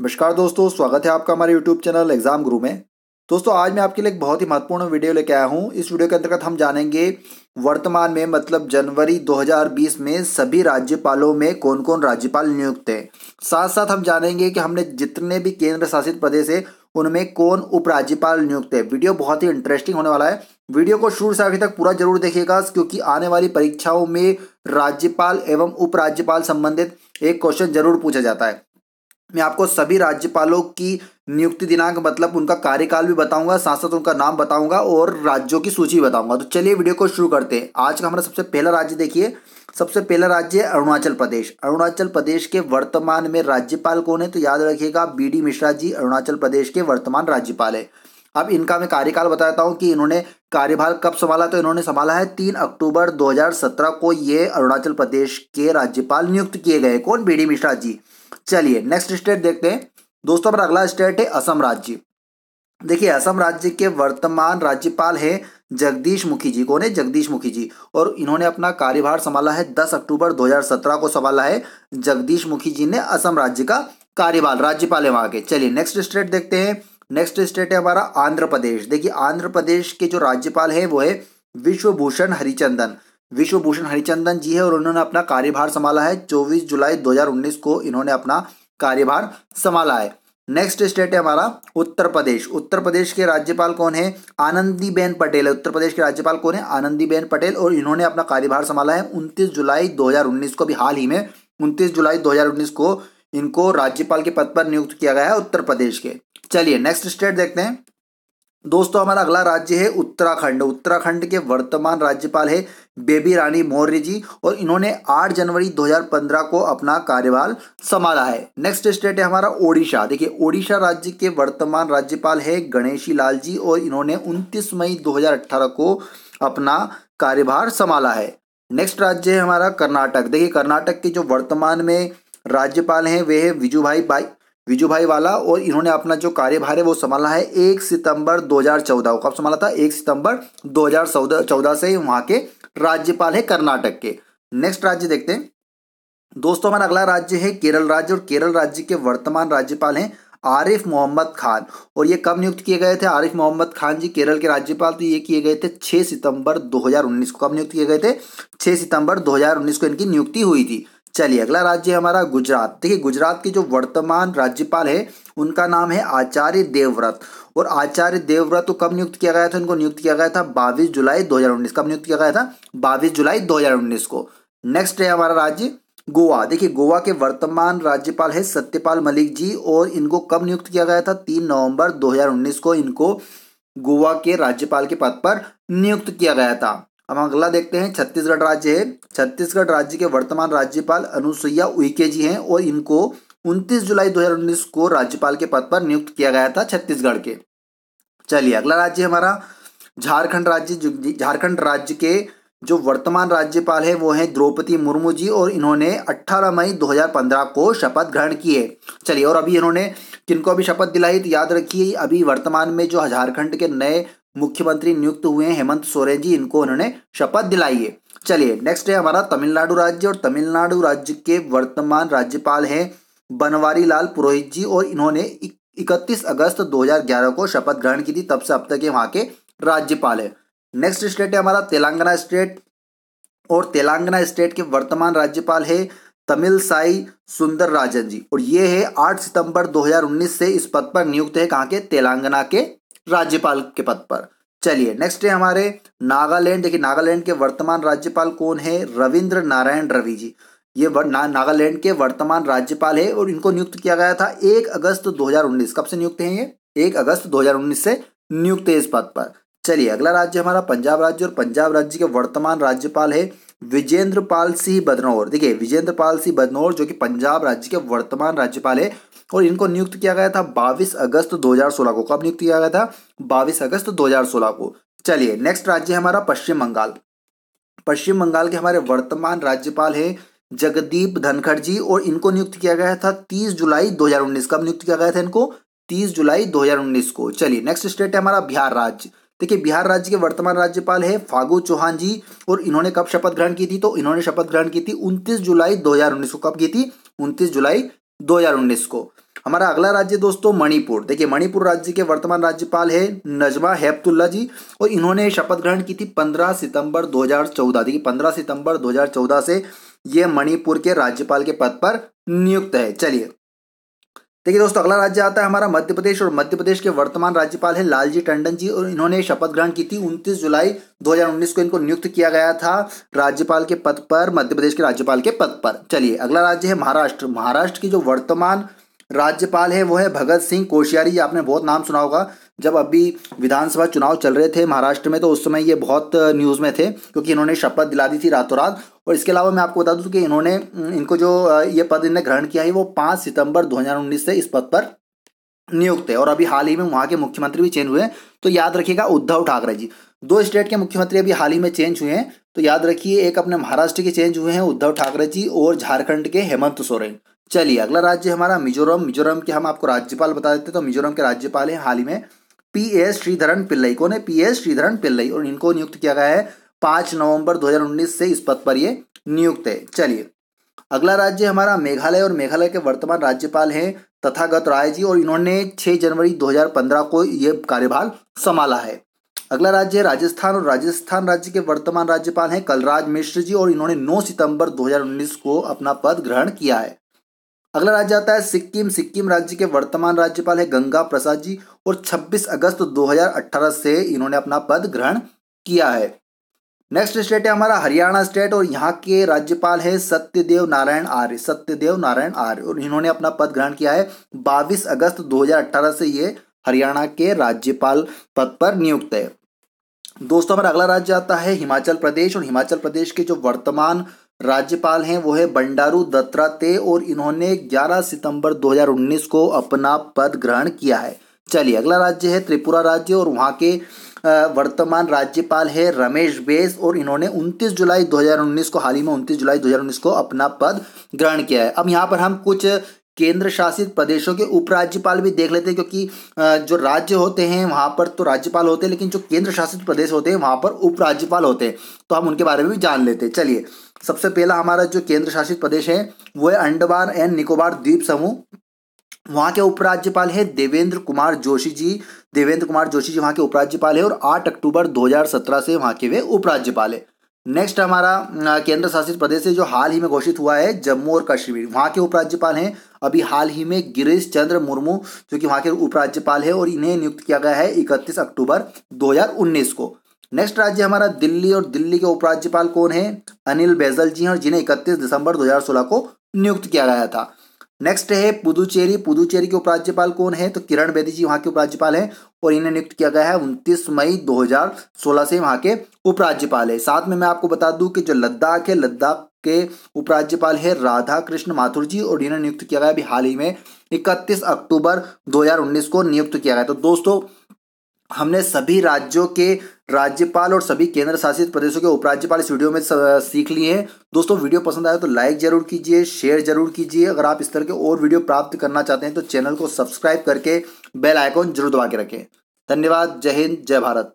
नमस्कार दोस्तों स्वागत है आपका हमारे यूट्यूब चैनल एग्जाम गुरु में दोस्तों आज मैं आपके लिए एक बहुत ही महत्वपूर्ण वीडियो लेके आया हूँ इस वीडियो के अंतर्गत हम जानेंगे वर्तमान में मतलब जनवरी 2020 में सभी राज्यपालों में कौन कौन राज्यपाल नियुक्त हैं साथ साथ हम जानेंगे कि हमने जितने भी केंद्र शासित प्रदेश है उनमें कौन उपराज्यपाल नियुक्त है वीडियो बहुत ही इंटरेस्टिंग होने वाला है वीडियो को शुरू से आखिर तक पूरा जरूर देखिएगा क्योंकि आने वाली परीक्षाओं में राज्यपाल एवं उपराज्यपाल संबंधित एक क्वेश्चन जरूर पूछा जाता है मैं आपको सभी राज्यपालों की नियुक्ति दिनांक मतलब उनका कार्यकाल भी बताऊंगा साथ साथ उनका नाम बताऊंगा और राज्यों की सूची बताऊंगा तो चलिए वीडियो को शुरू करते हैं आज का हमारा सबसे पहला राज्य देखिए सबसे पहला राज्य है अरुणाचल प्रदेश अरुणाचल प्रदेश के वर्तमान में राज्यपाल कौन है तो याद रखिएगा बी डी मिश्रा जी अरुणाचल प्रदेश के वर्तमान राज्यपाल है अब इनका मैं कार्यकाल बताता हूँ कि इन्होंने कार्यभार कब संभाला तो इन्होंने संभाला है तीन अक्टूबर 2017 को ये अरुणाचल प्रदेश के राज्यपाल नियुक्त किए गए कौन बी डी मिश्रा जी चलिए नेक्स्ट स्टेट देखते हैं दोस्तों पर अगला स्टेट है असम राज्य देखिए असम राज्य के वर्तमान राज्यपाल है जगदीश मुखी जी कौन है जगदीश मुखी जी और इन्होंने अपना कार्यभार संभाला है 10 अक्टूबर 2017 को संभाला है जगदीश मुखी जी ने असम राज्य का कार्यभार राज्यपाल है वहां के चलिए नेक्स्ट स्टेट देखते हैं नेक्स्ट स्टेट है हमारा आंध्र प्रदेश देखिए आंध्र प्रदेश के जो राज्यपाल है वो है विश्वभूषण हरिचंदन विश्वभूषण हरिचंदन जी है और उन्होंने अपना कार्यभार संभाला है 24 जुलाई 2019 को इन्होंने अपना कार्यभार संभाला है नेक्स्ट स्टेट है हमारा उत्तर प्रदेश उत्तर प्रदेश के राज्यपाल कौन है आनंदीबेन पटेल है उत्तर प्रदेश के राज्यपाल कौन है आनंदीबेन पटेल और इन्होंने अपना कार्यभार संभाला है 29 जुलाई 2019 को अभी हाल ही में 29 जुलाई 2019 को इनको राज्यपाल के पद पर नियुक्त किया गया है उत्तर प्रदेश के चलिए नेक्स्ट स्टेट देखते हैं दोस्तों हमारा अगला राज्य है उत्तराखंड उत्तराखंड के वर्तमान राज्यपाल है बेबी रानी मौर्य जी और इन्होंने 8 जनवरी 2015 को अपना कार्यभार संभाला है नेक्स्ट स्टेट है हमारा ओडिशा देखिए ओडिशा राज्य के वर्तमान राज्यपाल है गणेशी लाल जी और इन्होंने 29 मई 2018 को अपना कार्यभार संभाला है नेक्स्ट राज्य है हमारा कर्नाटक देखिए कर्नाटक के जो वर्तमान में राज्यपाल हैं वे है विजू भाई भाई विजू भाई वाला और इन्होंने अपना जो कार्यभार है वो संभाला है एक सितंबर 2014 को कब संभाला था एक सितंबर 2014 से ही के राज्यपाल है कर्नाटक के नेक्स्ट राज्य देखते हैं दोस्तों हमारा अगला राज्य है केरल राज्य और केरल राज्य के वर्तमान राज्यपाल हैं आरिफ मोहम्मद खान और ये कब नियुक्त किए गए थे आरिफ मोहम्मद खान जी केरल के राज्यपाल तो ये किए गए थे 6 सितंबर 2019 को कब नियुक्त किए गए थे 6 सितंबर 2019 को इनकी नियुक्ति हुई थी चलिए अगला राज्य हमारा गुजरात देखिए गुजरात के जो वर्तमान राज्यपाल है उनका नाम है आचार्य देवव्रत और आचार्य देवव्रत को कब नियुक्त किया गया था इनको नियुक्त किया गया था 22 जुलाई 2019 कब नियुक्त किया गया था 22 जुलाई 2019 को नेक्स्ट है हमारा राज्य गोवा देखिए गोवा के वर्तमान राज्यपाल है सत्यपाल मलिक जी और इनको कब नियुक्त किया गया था तीन नवंबर 2019 को इनको गोवा के राज्यपाल के पद पर नियुक्त किया गया था अब अगला देखते हैं छत्तीसगढ़ राज्य है छत्तीसगढ़ राज्य के वर्तमान राज्यपाल अनुसुईया उइके जी हैं और इनको 29 जुलाई 2019 को राज्यपाल के पद पर नियुक्त किया गया था छत्तीसगढ़ के चलिए अगला राज्य हमारा झारखंड राज्य झारखंड राज्य के जो वर्तमान राज्यपाल है वो है द्रौपदी मुर्मू जी और इन्होंने 18 मई 2015 को शपथ ग्रहण की है चलिए और अभी इन्होंने किनको अभी शपथ दिलाई तो याद रखिए अभी वर्तमान में जो झारखंड के नए मुख्यमंत्री नियुक्त हुए हैं हेमंत सोरेन जी इनको उन्होंने शपथ दिलाई है चलिए नेक्स्ट है हमारा तमिलनाडु राज्य और तमिलनाडु राज्य के वर्तमान राज्यपाल हैं बनवारी लाल पुरोहित जी और इन्होंने इकतीस अगस्त 2011 को शपथ ग्रहण की थी तब से अब तक ये वहाँ के राज्यपाल है नेक्स्ट स्टेट है हमारा तेलंगाना स्टेट और तेलंगाना स्टेट के वर्तमान राज्यपाल है तमिल साई सुंदर राजन जी और ये है 8 सितंबर 2019 से इस पद पर नियुक्त है कहाँ के तेलंगाना के राज्यपाल के पद पर चलिए नेक्स्ट है हमारे नागालैंड देखिए नागालैंड के वर्तमान राज्यपाल कौन है रविंद्र नारायण रवि जी ये ना, नागालैंड के वर्तमान राज्यपाल है और इनको नियुक्त किया गया था एक अगस्त 2019 कब से नियुक्त हैं ये एक अगस्त 2019 से नियुक्त है इस पद पर चलिए अगला राज्य हमारा पंजाब राज्य और पंजाब राज्य के वर्तमान राज्यपाल है विजेंद्र पाल सिंह बदनौर देखिए विजेंद्र पाल सिंह बदनौर जो कि पंजाब राज्य के वर्तमान राज्यपाल है और इनको नियुक्त किया गया था 22 अगस्त 2016 को कब नियुक्त किया गया था 22 अगस्त 2016 को चलिए नेक्स्ट राज्य हमारा पश्चिम बंगाल पश्चिम बंगाल के हमारे वर्तमान राज्यपाल है जगदीप धनखड़ जी और इनको नियुक्त किया गया था तीस जुलाई दो कब नियुक्त किया गया था इनको तीस जुलाई दो को चलिए नेक्स्ट स्टेट है हमारा बिहार राज्य देखिए बिहार राज्य के वर्तमान राज्यपाल है फागू चौहान जी और इन्होंने कब शपथ ग्रहण की थी तो इन्होंने शपथ ग्रहण की थी 29 जुलाई 2019 को कब की थी 29 जुलाई 2019 को हमारा अगला राज्य दोस्तों मणिपुर देखिए मणिपुर राज्य के वर्तमान राज्यपाल है नजमा हेपतुल्ला जी और इन्होंने शपथ ग्रहण की थी 15 सितंबर 2014 देखिए 15 सितंबर 2014 से ये मणिपुर के राज्यपाल के पद पर नियुक्त है चलिए देखिए दोस्तों अगला राज्य आता है हमारा मध्य प्रदेश और मध्य प्रदेश के वर्तमान राज्यपाल है लालजी टंडन जी और इन्होंने शपथ ग्रहण की थी 29 जुलाई 2019 को इनको नियुक्त किया गया था राज्यपाल के पद पर मध्य प्रदेश के राज्यपाल के पद पर चलिए अगला राज्य है महाराष्ट्र महाराष्ट्र की जो वर्तमान राज्यपाल है वो है भगत सिंह कोशियारी आपने बहुत नाम सुना होगा जब अभी विधानसभा चुनाव चल रहे थे महाराष्ट्र में तो उस समय ये बहुत न्यूज़ में थे क्योंकि इन्होंने शपथ दिला दी थी रातों रात और इसके अलावा मैं आपको बता दूं कि इन्होंने इनको जो ये पद इन्हें ग्रहण किया है वो पांच सितंबर दो से इस पद पर नियुक्त है और अभी हाल ही में वहां के मुख्यमंत्री भी चेंज हुए हैं तो याद रखिएगा उद्धव ठाकरे जी दो स्टेट के मुख्यमंत्री अभी हाल ही में चेंज हुए हैं तो याद रखिए एक अपने महाराष्ट्र के चेंज हुए हैं उद्धव ठाकरे जी और झारखंड के हेमंत सोरेन चलिए अगला राज्य हमारा मिजोरम मिजोरम के हम आपको राज्यपाल बता देते हैं तो मिजोरम के राज्यपाल हैं हाल ही में पी एस श्रीधरन पिल्लई कौन है पी एस श्रीधरन पिल्लई और इनको नियुक्त किया गया है पांच नवंबर 2019 से इस पद पर ये नियुक्त है चलिए अगला राज्य हमारा मेघालय और मेघालय के वर्तमान राज्यपाल हैं तथागत राय जी और इन्होंने 6 जनवरी 2015 को ये कार्यभार संभाला है अगला राज्य है राजस्थान और राजस्थान राज्य के वर्तमान राज्यपाल हैं कलराज मिश्र जी और इन्होंने 9 सितंबर 2019 को अपना पद ग्रहण किया है अगला राज्य आता है सिक्किम सिक्किम राज्य के वर्तमान राज्यपाल है गंगा प्रसाद जी और 26 अगस्त 2018 से इन्होंने अपना पद ग्रहण किया है नेक्स्ट स्टेट है हमारा हरियाणा स्टेट और यहाँ के राज्यपाल है सत्यदेव नारायण आर्य सत्यदेव नारायण आर्य और इन्होंने अपना पद ग्रहण किया है 22 अगस्त 2018 से ये हरियाणा के राज्यपाल पद पर नियुक्त है दोस्तों हमारा अगला राज्य आता है हिमाचल प्रदेश और हिमाचल प्रदेश के जो वर्तमान राज्यपाल हैं वो है बंडारू दत्तात्रेय और इन्होंने 11 सितंबर 2019 को अपना पद ग्रहण किया है चलिए अगला राज्य है त्रिपुरा राज्य और वहाँ के वर्तमान राज्यपाल है रमेश बेस और इन्होंने 29 जुलाई 2019 को हाल ही में 29 जुलाई 2019 को अपना पद ग्रहण किया है अब यहाँ पर हम कुछ केंद्र शासित प्रदेशों के उपराज्यपाल भी देख लेते हैं क्योंकि जो राज्य होते हैं वहाँ पर तो राज्यपाल होते हैं लेकिन जो केंद्र शासित प्रदेश होते हैं वहाँ पर उपराज्यपाल होते हैं तो हम उनके बारे में भी जान लेते हैं चलिए सबसे पहला हमारा जो केंद्र शासित प्रदेश है वो है अंडमान एंड निकोबार द्वीप समूह वहाँ के उपराज्यपाल है देवेंद्र कुमार जोशी जी देवेंद्र कुमार जोशी जी वहाँ के उपराज्यपाल है और आठ अक्टूबर दो से वहाँ के वे उपराज्यपाल है नेक्स्ट हमारा केंद्र शासित प्रदेश है जो हाल ही में घोषित हुआ है जम्मू और कश्मीर वहाँ के उपराज्यपाल हैं अभी हाल ही में गिरीश चंद्र मुर्मू जो कि वहाँ के उपराज्यपाल है और इन्हें नियुक्त किया गया है 31 अक्टूबर 2019 को नेक्स्ट राज्य हमारा दिल्ली और दिल्ली के उपराज्यपाल कौन है अनिल बैजल जी हैं और जिन्हें इकतीस दिसंबर दो को नियुक्त किया गया था नेक्स्ट है पुदुचेरी पुदुचेरी के उपराज्यपाल कौन है तो किरण बेदी जी वहां के उपराज्यपाल हैं और इन्हें नियुक्त किया गया है 29 मई 2016 से वहां के उपराज्यपाल है साथ में मैं आपको बता दूं कि जो लद्दाख है लद्दाख के उपराज्यपाल है राधा कृष्ण माथुर जी और इन्हें नियुक्त किया गया अभी हाल ही में इकतीस अक्टूबर दो को नियुक्त किया गया तो दोस्तों हमने सभी राज्यों के राज्यपाल और सभी केंद्र शासित प्रदेशों के उपराज्यपाल इस वीडियो में सीख लिए हैं दोस्तों वीडियो पसंद आया तो लाइक जरूर कीजिए शेयर जरूर कीजिए अगर आप इस तरह के और वीडियो प्राप्त करना चाहते हैं तो चैनल को सब्सक्राइब करके बेल आइकॉन जरूर दबा के रखें धन्यवाद जय हिंद जय भारत